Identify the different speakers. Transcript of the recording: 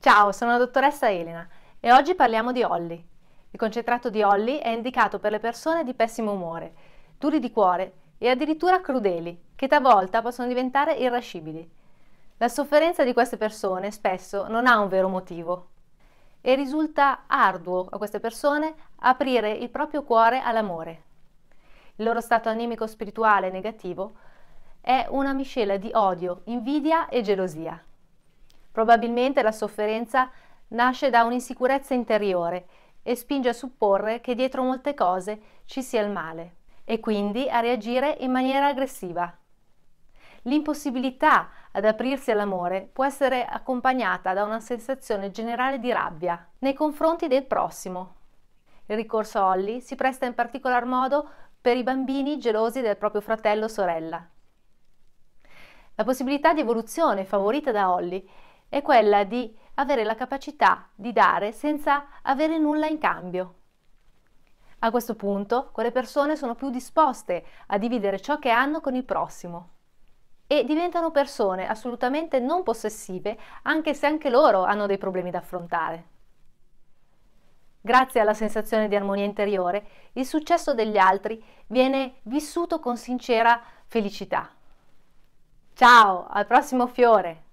Speaker 1: Ciao, sono la dottoressa Elena e oggi parliamo di Holly. Il concentrato di Holly è indicato per le persone di pessimo umore, duri di cuore e addirittura crudeli, che talvolta possono diventare irrascibili. La sofferenza di queste persone spesso non ha un vero motivo e risulta arduo a queste persone aprire il proprio cuore all'amore. Il loro stato animico spirituale negativo è una miscela di odio, invidia e gelosia. Probabilmente la sofferenza nasce da un'insicurezza interiore e spinge a supporre che dietro molte cose ci sia il male e quindi a reagire in maniera aggressiva. L'impossibilità ad aprirsi all'amore può essere accompagnata da una sensazione generale di rabbia nei confronti del prossimo. Il ricorso a Holly si presta in particolar modo per i bambini gelosi del proprio fratello o sorella. La possibilità di evoluzione favorita da Holly è quella di avere la capacità di dare senza avere nulla in cambio. A questo punto, quelle persone sono più disposte a dividere ciò che hanno con il prossimo e diventano persone assolutamente non possessive, anche se anche loro hanno dei problemi da affrontare. Grazie alla sensazione di armonia interiore, il successo degli altri viene vissuto con sincera felicità. Ciao, al prossimo fiore!